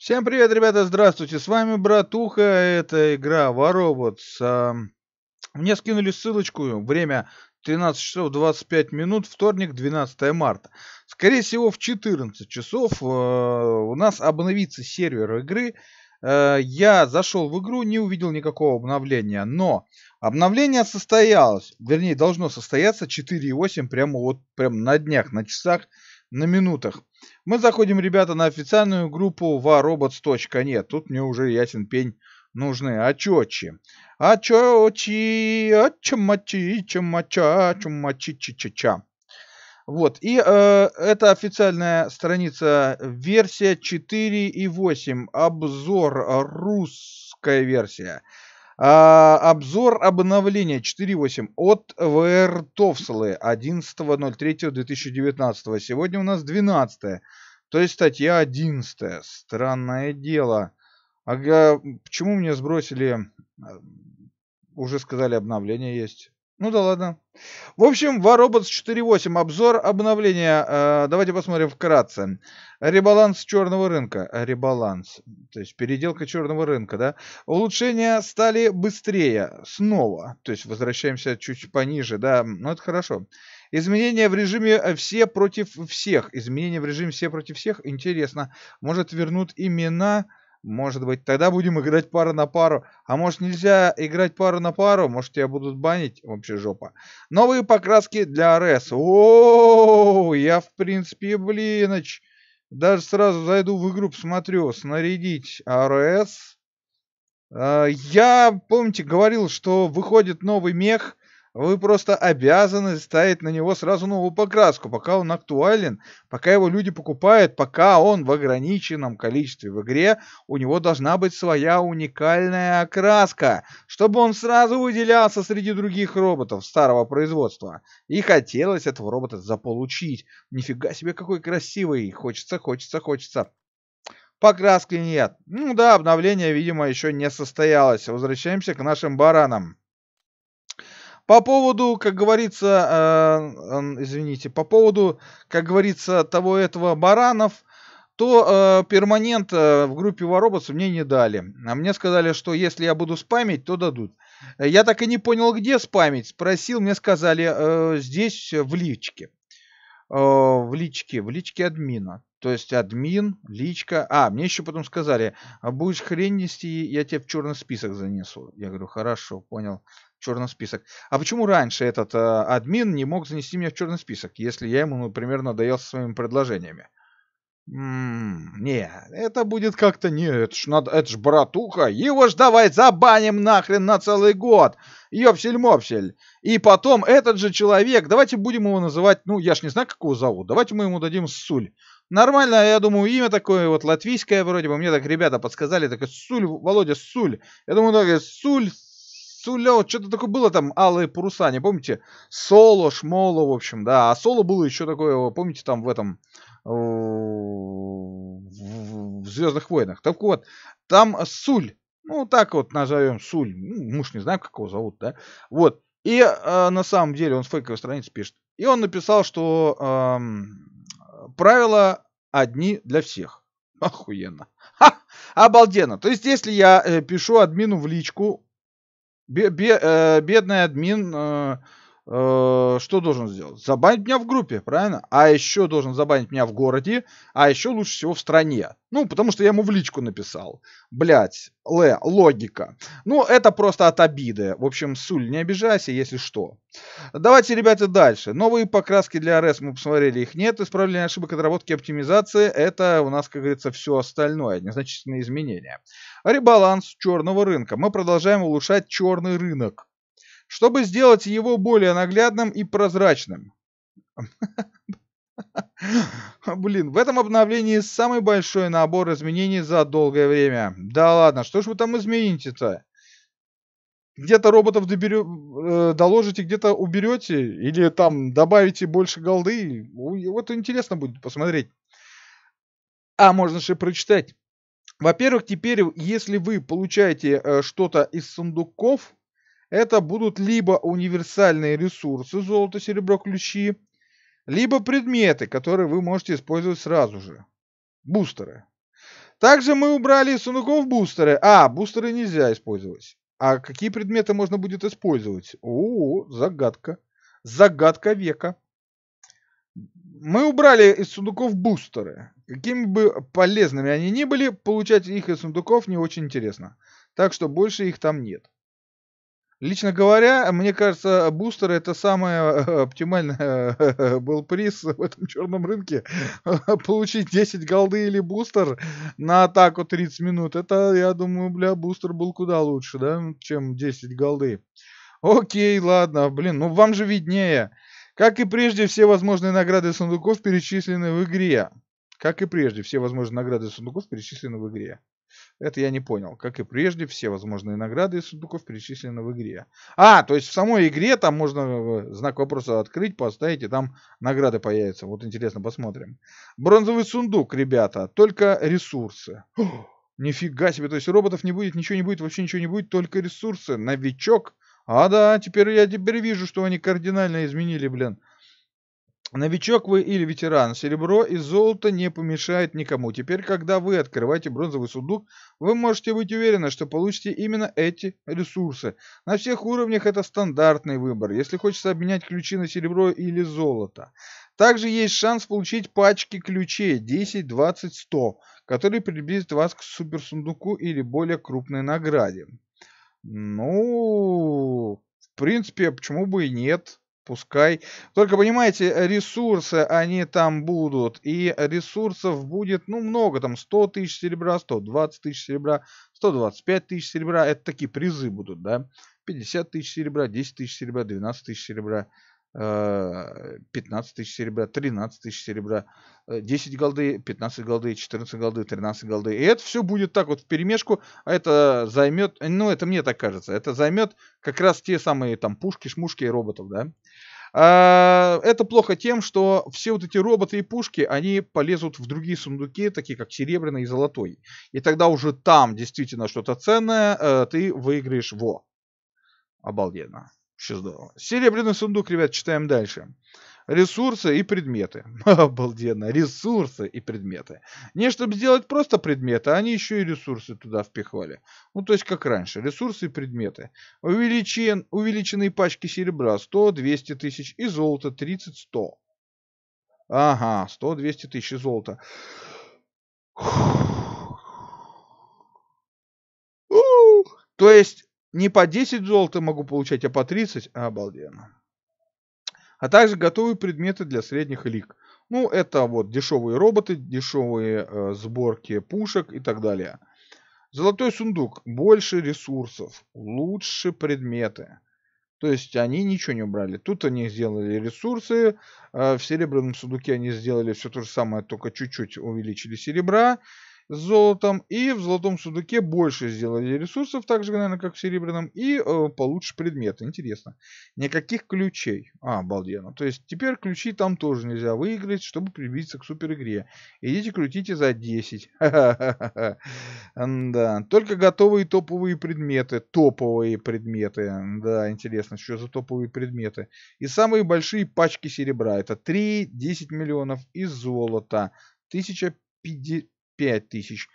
Всем привет, ребята, здравствуйте, с вами Братуха, это игра Воробоц. А, мне скинули ссылочку, время 13 часов 25 минут, вторник, 12 марта. Скорее всего, в 14 часов э, у нас обновится сервер игры. Э, я зашел в игру, не увидел никакого обновления, но обновление состоялось, вернее, должно состояться 4.8 прямо вот прямо на днях, на часах, на минутах. Мы заходим, ребята, на официальную группу varobots.net. Тут мне уже ясен пень нужны а очочи. А очочи, очмачи, чи чи ча. Вот, и э, это официальная страница, версия 4.8, обзор, э, русская версия. А, обзор обновления 4.8 от VR Товслы 11.03.2019. Сегодня у нас 12. То есть статья 11. Странное дело. Ага, почему мне сбросили... А, уже сказали, обновление есть. Ну да ладно. В общем, Warobots 4.8. Обзор обновления. Э, давайте посмотрим вкратце. Ребаланс черного рынка. Ребаланс. То есть переделка черного рынка, да. Улучшения стали быстрее. Снова. То есть возвращаемся чуть пониже, да. Но ну, это хорошо. Изменения в режиме «все против всех». Изменения в режиме «все против всех». Интересно. Может вернут имена... Может быть, тогда будем играть пару на пару. А может, нельзя играть пару на пару? Может, тебя будут банить? Вообще жопа. Новые покраски для РС. О, я, в принципе, блиноч. Даже сразу зайду в игру, посмотрю. Снарядить РС. А, я, помните, говорил, что выходит новый мех. Вы просто обязаны ставить на него сразу новую покраску, пока он актуален, пока его люди покупают, пока он в ограниченном количестве в игре, у него должна быть своя уникальная окраска, чтобы он сразу выделялся среди других роботов старого производства. И хотелось этого робота заполучить. Нифига себе, какой красивый. Хочется, хочется, хочется. Покраски нет. Ну да, обновление, видимо, еще не состоялось. Возвращаемся к нашим баранам. По поводу, как говорится, э, э, извините, по поводу, как говорится, того этого баранов, то э, перманент э, в группе Воробоц мне не дали. А мне сказали, что если я буду спамить, то дадут. Я так и не понял, где спамить. Спросил, мне сказали, э, здесь в личке. Э, в личке, в личке админа. То есть админ, личка. А, мне еще потом сказали, «А будешь хрень нести, я тебя в черный список занесу. Я говорю, хорошо, понял, черный список. А почему раньше этот э, админ не мог занести меня в черный список, если я ему, например, ну, надоел со своими предложениями? м не, это будет как-то не, это ж, надо, это ж братуха, его ж давай забаним нахрен на целый год, ёпсель-мопсель. И потом этот же человек, давайте будем его называть, ну, я ж не знаю, как его зовут, давайте мы ему дадим Суль. Нормально, я думаю, имя такое вот латвийское вроде бы. Мне так ребята подсказали, так Суль, Володя, Суль. Я думаю, так, Суль, Суля, а вот что-то такое было там, алые паруса, не помните? Соло, Шмоло, в общем, да. А Соло было еще такое, помните, там в этом, э, в Звездных войнах. Так вот, там Суль. Ну, так вот назовем Суль. Ну, муж не знаю, как его зовут, да. Вот. И э, на самом деле он с фейковой страницы пишет. И он написал, что эм, Правила одни для всех. Охуенно. Ха! Обалденно. То есть, если я э, пишу админу в личку, бе бе э, бедный админ э, э, что должен сделать? Забанить меня в группе, правильно? А еще должен забанить меня в городе, а еще лучше всего в стране. Ну, потому что я ему в личку написал. Блять, Ле, логика. Ну, это просто от обиды. В общем, Суль, не обижайся, если что. Давайте, ребята, дальше. Новые покраски для РС мы посмотрели, их нет. Исправление ошибок отработки оптимизации. Это у нас, как говорится, все остальное. Незначительные изменения. Ребаланс черного рынка. Мы продолжаем улучшать черный рынок чтобы сделать его более наглядным и прозрачным. Блин, в этом обновлении самый большой набор изменений за долгое время. Да ладно, что ж вы там измените-то? Где-то роботов доберё... Э, доложите, где-то уберете, или там добавите больше голды. Вот интересно будет посмотреть. А, можно же прочитать. Во-первых, теперь, если вы получаете э, что-то из сундуков, это будут либо универсальные ресурсы золото, серебро, ключи, либо предметы, которые вы можете использовать сразу же. Бустеры. Также мы убрали из сундуков бустеры. А, бустеры нельзя использовать. А какие предметы можно будет использовать? О, загадка. Загадка века. Мы убрали из сундуков бустеры. Какими бы полезными они ни были, получать их из сундуков не очень интересно. Так что больше их там нет. Лично говоря, мне кажется, бустеры это самый э, оптимальный э, был приз в этом черном рынке. Получить 10 голды или бустер на атаку 30 минут, это, я думаю, бля, бустер был куда лучше, да, чем 10 голды. Окей, ладно, блин, ну вам же виднее. Как и прежде, все возможные награды сундуков перечислены в игре. Как и прежде, все возможные награды сундуков перечислены в игре. Это я не понял. Как и прежде, все возможные награды из сундуков перечислены в игре. А, то есть в самой игре там можно э, знак вопроса открыть, поставить, и там награды появятся. Вот интересно, посмотрим. Бронзовый сундук, ребята, только ресурсы. О, нифига себе, то есть роботов не будет, ничего не будет, вообще ничего не будет, только ресурсы. Новичок. А да, теперь я теперь вижу, что они кардинально изменили, блин. Новичок вы или ветеран, серебро и золото не помешает никому. Теперь, когда вы открываете бронзовый сундук, вы можете быть уверены, что получите именно эти ресурсы. На всех уровнях это стандартный выбор, если хочется обменять ключи на серебро или золото. Также есть шанс получить пачки ключей 10, 20, 100, которые приблизят вас к суперсундуку или более крупной награде. Ну, в принципе, почему бы и нет пускай. Только понимаете, ресурсы они там будут. И ресурсов будет, ну, много. Там 100 тысяч серебра, 120 тысяч серебра, 125 тысяч серебра. Это такие призы будут, да. 50 тысяч серебра, 10 тысяч серебра, 12 тысяч серебра. 15 э, тысяч серебра, 13 тысяч серебра, 10 э, голды, 15 голды, 14 голды, 13 голды. И это все будет так вот в перемешку, а это займет, ну это мне так кажется, это займет как раз те самые там пушки, шмушки и роботов, да. А, это плохо тем, что все вот эти роботы и пушки, они полезут в другие сундуки, такие как серебряный и золотой. И тогда уже там действительно что-то ценное э, ты выиграешь во. Обалденно. Исчезал. Серебряный сундук, ребят, читаем дальше. Ресурсы и предметы. Обалденно, ресурсы и предметы. Не чтобы сделать просто предметы, они еще и ресурсы туда впихвали. Ну, то есть как раньше, ресурсы и предметы. Увеличен, увеличенные пачки серебра 100-200 тысяч и золото 30-100. Ага, 100-200 тысяч и золото. То есть не по 10 золота могу получать, а по 30. А, обалденно. А также готовые предметы для средних лиг. Ну, это вот дешевые роботы, дешевые э, сборки пушек и так далее. Золотой сундук. Больше ресурсов. Лучше предметы. То есть они ничего не убрали. Тут они сделали ресурсы. Э, в серебряном сундуке они сделали все то же самое, только чуть-чуть увеличили серебра с золотом, и в золотом сундуке больше сделали ресурсов, так же, наверное, как в серебряном, и э, получше предметы. Интересно. Никаких ключей. А, обалденно. То есть теперь ключи там тоже нельзя выиграть, чтобы приблизиться к супер игре. Идите крутите за 10. Да, только готовые топовые предметы. Топовые предметы. Да, интересно, что за топовые предметы. И самые большие пачки серебра. Это 3, 10 миллионов из золота. 1050 5000.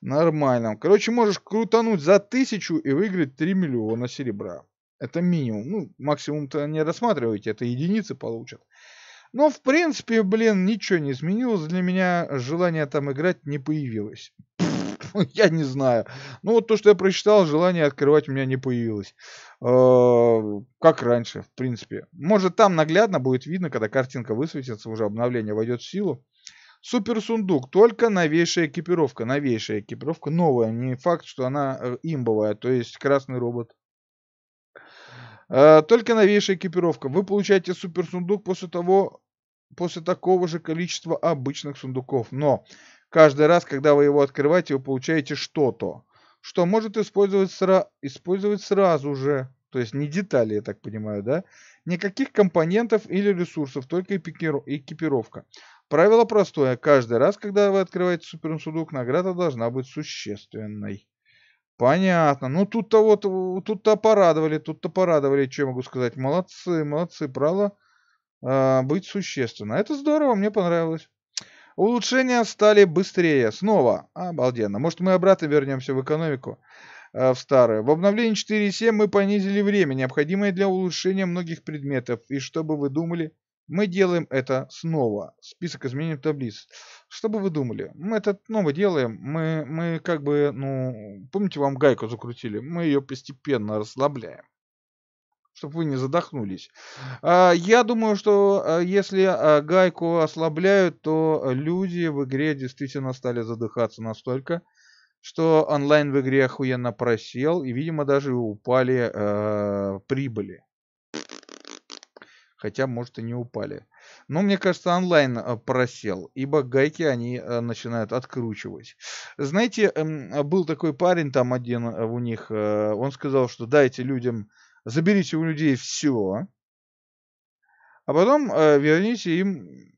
Нормально. Короче, можешь крутануть за 1000 и выиграть 3 миллиона серебра. Это минимум. Ну, максимум-то не рассматривайте, это единицы получат. Но, в принципе, блин, ничего не изменилось. Для меня желание там играть не появилось. Пфф, я не знаю. Ну, вот то, что я прочитал, желание открывать у меня не появилось. Э -э как раньше, в принципе. Может, там наглядно будет видно, когда картинка высветится, уже обновление войдет в силу. Суперсундук, только новейшая экипировка, новейшая экипировка, новая, не факт, что она э, имбовая, то есть красный робот. Э, только новейшая экипировка. Вы получаете суперсундук после того, после такого же количества обычных сундуков. Но каждый раз, когда вы его открываете, вы получаете что-то, что может использовать, сра... использовать сразу же. То есть не детали, я так понимаю, да? Никаких компонентов или ресурсов, только экипировка. Правило простое. Каждый раз, когда вы открываете суперсудок, награда должна быть существенной. Понятно. Ну, тут-то вот, тут-то порадовали, тут-то порадовали, что я могу сказать. Молодцы, молодцы, Правило э, а, быть существенно. Это здорово, мне понравилось. Улучшения стали быстрее. Снова. Обалденно. Может, мы обратно вернемся в экономику, э, в старую. В обновлении 4.7 мы понизили время, необходимое для улучшения многих предметов. И что бы вы думали, мы делаем это снова. Список изменений таблиц. Что бы вы думали? Мы это снова делаем. Мы, мы как бы, ну, помните, вам гайку закрутили? Мы ее постепенно расслабляем чтобы вы не задохнулись. А, я думаю, что а, если а, гайку ослабляют, то люди в игре действительно стали задыхаться настолько, что онлайн в игре охуенно просел, и, видимо, даже упали э, прибыли хотя, может, и не упали. Но, мне кажется, онлайн э, просел, ибо гайки они э, начинают откручивать. Знаете, эм, а, был такой парень там один э, у них, он сказал, что дайте людям, заберите у людей все, а потом верните им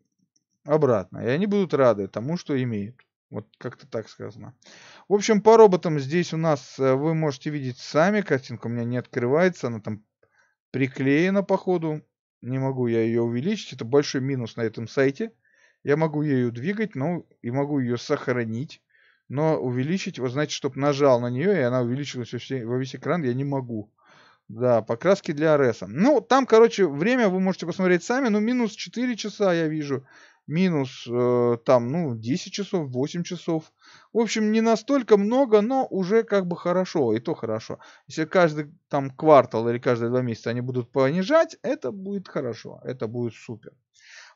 обратно, и они будут рады тому, что имеют. Вот как-то так сказано. В общем, по роботам здесь у нас вы можете видеть сами. Картинка у меня не открывается, она там приклеена походу не могу я ее увеличить, это большой минус на этом сайте. Я могу ее двигать, ну, и могу ее сохранить, но увеличить, вот значит, чтобы нажал на нее, и она увеличилась во весь экран, я не могу. Да, покраски для RS. Ну, там, короче, время вы можете посмотреть сами, ну, минус 4 часа я вижу минус э, там, ну, 10 часов, 8 часов. В общем, не настолько много, но уже как бы хорошо, и то хорошо. Если каждый там квартал или каждые два месяца они будут понижать, это будет хорошо, это будет супер.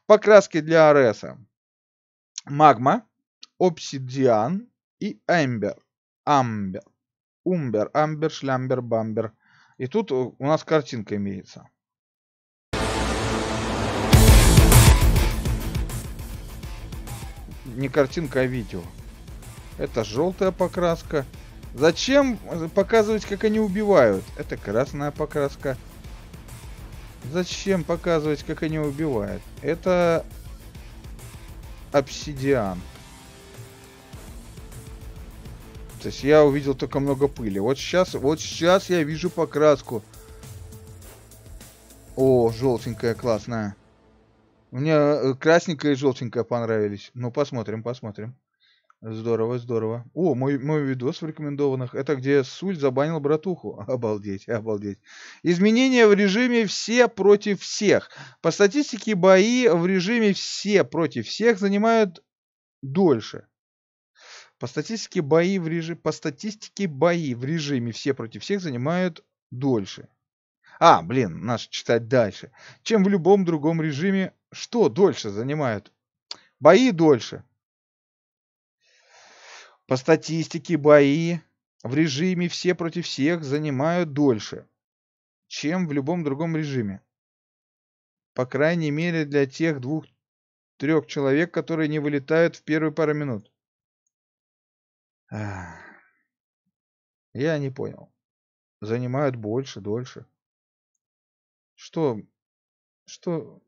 Покраски для РС. Магма, обсидиан и эмбер. Амбер. Умбер, амбер, шлямбер, бамбер. И тут у нас картинка имеется. не картинка, а видео. Это желтая покраска. Зачем показывать, как они убивают? Это красная покраска. Зачем показывать, как они убивают? Это обсидиан. То есть я увидел только много пыли. Вот сейчас, вот сейчас я вижу покраску. О, желтенькая, классная. Мне э, красненькая и желтенькая понравились. Ну, посмотрим, посмотрим. Здорово, здорово. О, мой, мой видос в рекомендованных. Это где Суль забанил братуху. Обалдеть, обалдеть. Изменения в режиме «все против всех». По статистике бои в режиме «все против всех» занимают дольше. По статистике бои в, режиме По статистике бои в режиме «все против всех» занимают дольше. А, блин, надо читать дальше. Чем в любом другом режиме что дольше занимают? Бои дольше. По статистике бои в режиме все против всех занимают дольше, чем в любом другом режиме. По крайней мере для тех двух-трех человек, которые не вылетают в первые пару минут. Я не понял. Занимают больше, дольше. Что... Что...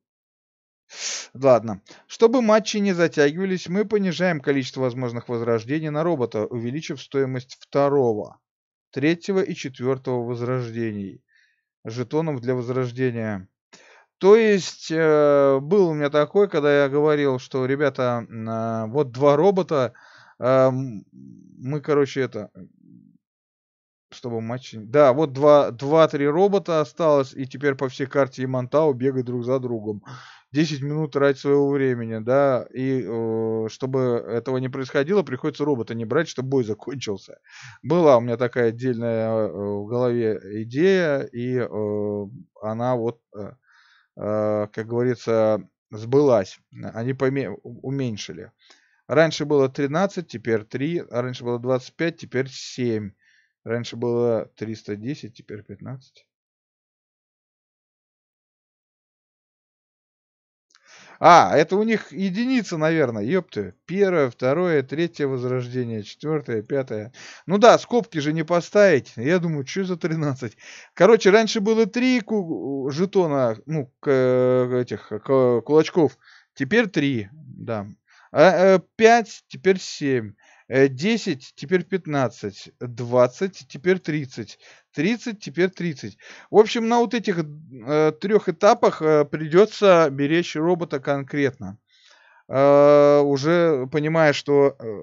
Ладно. Чтобы матчи не затягивались, мы понижаем количество возможных возрождений на робота, увеличив стоимость второго, третьего и четвертого возрождений. Жетонов для возрождения. То есть, э, был у меня такой, когда я говорил, что, ребята, э, вот два робота, э, мы, короче, это, чтобы матчи... Да, вот два три робота осталось, и теперь по всей карте и Ямантау бегать друг за другом. 10 минут тратить своего времени, да, и э, чтобы этого не происходило, приходится робота не брать, чтобы бой закончился. Была у меня такая отдельная э, в голове идея, и э, она вот, э, э, как говорится, сбылась. Они поме- уменьшили. Раньше было 13, теперь 3, а раньше было 25, теперь 7. Раньше было 310, теперь 15. А, это у них единица, наверное, ёпты. Первое, второе, третье возрождение, четвертое, пятое. Ну да, скобки же не поставить. Я думаю, что за 13? Короче, раньше было 3 жетона, ну, к, э, этих к, кулачков. Теперь 3, да. А, 5, э, теперь 7. 10, э, теперь 15, 20, теперь 30, 30, теперь 30. В общем, на вот этих э, трех этапах э, придется беречь робота конкретно. Э, уже понимая, что э,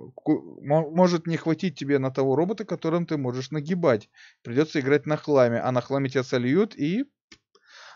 может не хватить тебе на того робота, которым ты можешь нагибать. Придется играть на хламе, а на хламе тебя сольют и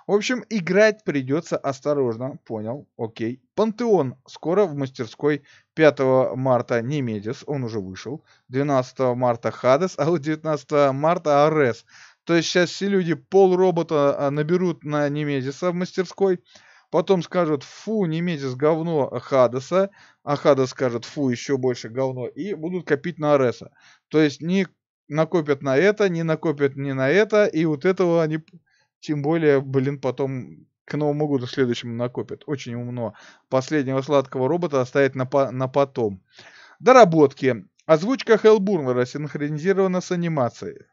в общем, играть придется осторожно, понял, окей. Пантеон скоро в мастерской 5 марта Немедис, он уже вышел. 12 марта Хадес, а вот 19 марта Арес. То есть сейчас все люди пол робота а, наберут на Немедиса в мастерской. Потом скажут, фу, Немезис говно Хадеса", а Хадес скажет, фу, еще больше говно, и будут копить на Ареса. То есть не накопят на это, не накопят не на это, и вот этого они тем более, блин, потом к Новому году следующему накопят. Очень умно. Последнего сладкого робота оставить на, по на потом. Доработки. Озвучка Хеллбурнера синхронизирована с анимацией.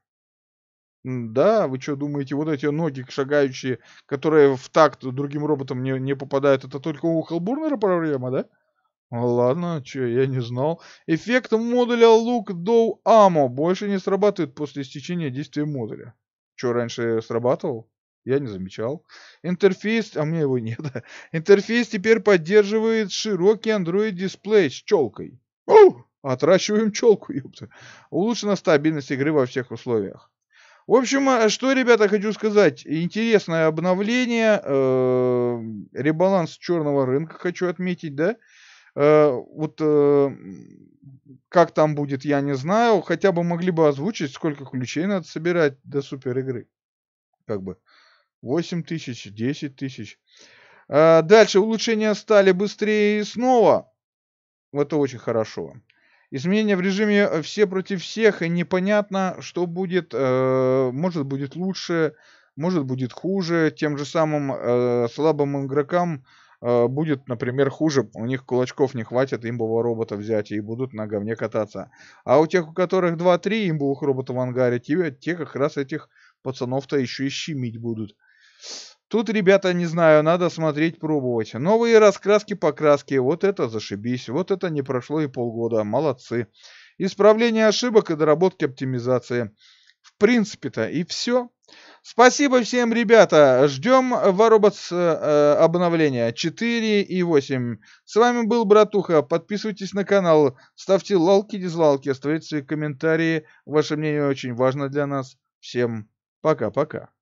Да, вы что думаете, вот эти ноги шагающие, которые в такт другим роботам не, не попадают, это только у Хеллбурнера проблема, да? Ладно, чё, я не знал. Эффект модуля Look Do Amo больше не срабатывает после истечения действия модуля. Чё, раньше срабатывал? Я не замечал. Интерфейс, а у меня его нет. Интерфейс теперь поддерживает широкий Android-дисплей с челкой. Ух! Отращиваем челку, ёпта. Улучшена стабильность игры во всех условиях. В общем, а что, ребята, хочу сказать. Интересное обновление. Э, ребаланс черного рынка хочу отметить, да? Э, вот э, как там будет, я не знаю. Хотя бы могли бы озвучить, сколько ключей надо собирать до супер игры. Как бы. 8 тысяч, 10 тысяч. А, дальше улучшения стали быстрее и снова. Это очень хорошо. Изменения в режиме э, все против всех, и непонятно, что будет. Э, может будет лучше, может будет хуже. Тем же самым э, слабым игрокам будет, например, хуже. У них кулачков не хватит имбового робота взять, и будут на говне кататься. А у тех, у которых 2-3 имбовых робота в ангаре, те, те как раз этих пацанов-то еще и щемить будут. Тут, ребята, не знаю, надо смотреть, пробовать. Новые раскраски, покраски. Вот это зашибись. Вот это не прошло и полгода. Молодцы. Исправление ошибок и доработки оптимизации. В принципе-то и все. Спасибо всем, ребята. Ждем Воробоц э, э, обновления 4 и 8. С вами был Братуха. Подписывайтесь на канал, ставьте лалки, дизлалки, оставляйте свои комментарии. Ваше мнение очень важно для нас. Всем пока-пока.